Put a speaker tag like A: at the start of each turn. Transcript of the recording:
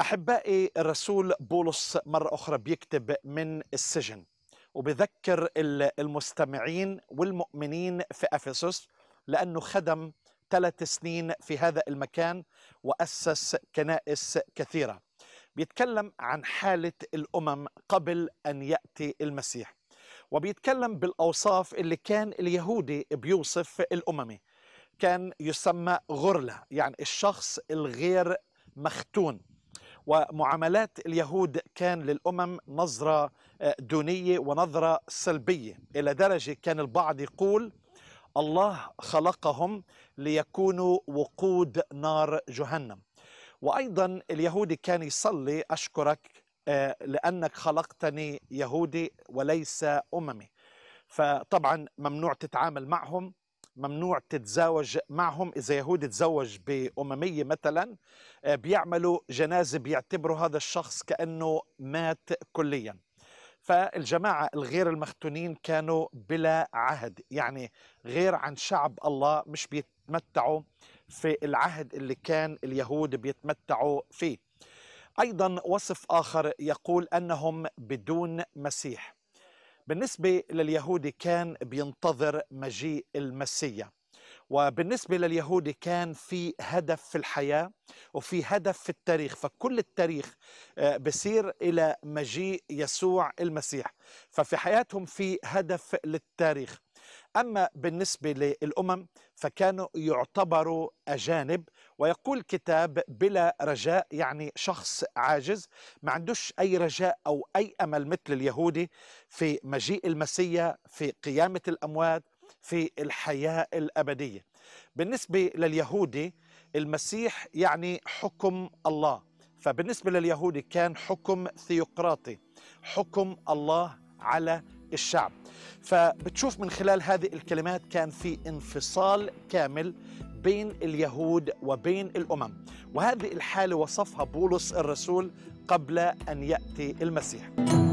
A: أحبائي الرسول بولس مرة أخرى بيكتب من السجن وبذكر المستمعين والمؤمنين في أفسس لأنه خدم ثلاث سنين في هذا المكان وأسس كنائس كثيرة بيتكلم عن حالة الأمم قبل أن يأتي المسيح وبيتكلم بالأوصاف اللي كان اليهودي بيوصف الأممي كان يسمى غرلة يعني الشخص الغير مختون ومعاملات اليهود كان للأمم نظرة آه، دونية ونظرة سلبية إلى درجة كان البعض يقول الله خلقهم ليكونوا وقود نار جهنم وأيضا اليهودي كان يصلي أشكرك آه، لأنك خلقتني يهودي وليس أممي فطبعا ممنوع تتعامل معهم ممنوع تتزاوج معهم اذا يهودي تزوج بامميه مثلا آه، بيعملوا جنازه بيعتبروا هذا الشخص كانه مات كليا فالجماعه الغير المختونين كانوا بلا عهد يعني غير عن شعب الله مش بيتمتعوا في العهد اللي كان اليهود بيتمتعوا فيه ايضا وصف اخر يقول انهم بدون مسيح بالنسبة لليهودي كان بينتظر مجيء المسيا وبالنسبة لليهودي كان في هدف في الحياة وفي هدف في التاريخ فكل التاريخ آه، بصير إلى مجيء يسوع المسيح ففي حياتهم في هدف للتاريخ أما بالنسبة للأمم فكانوا يعتبروا أجانب ويقول كتاب بلا رجاء يعني شخص عاجز ما عندوش أي رجاء أو أي أمل مثل اليهودي في مجيء المسيا في قيامة الأموات في الحياة الأبدية بالنسبة لليهودي المسيح يعني حكم الله فبالنسبة لليهودي كان حكم ثيوقراطي حكم الله على الشعب فبتشوف من خلال هذه الكلمات كان في انفصال كامل بين اليهود وبين الامم وهذه الحاله وصفها بولس الرسول قبل ان ياتي المسيح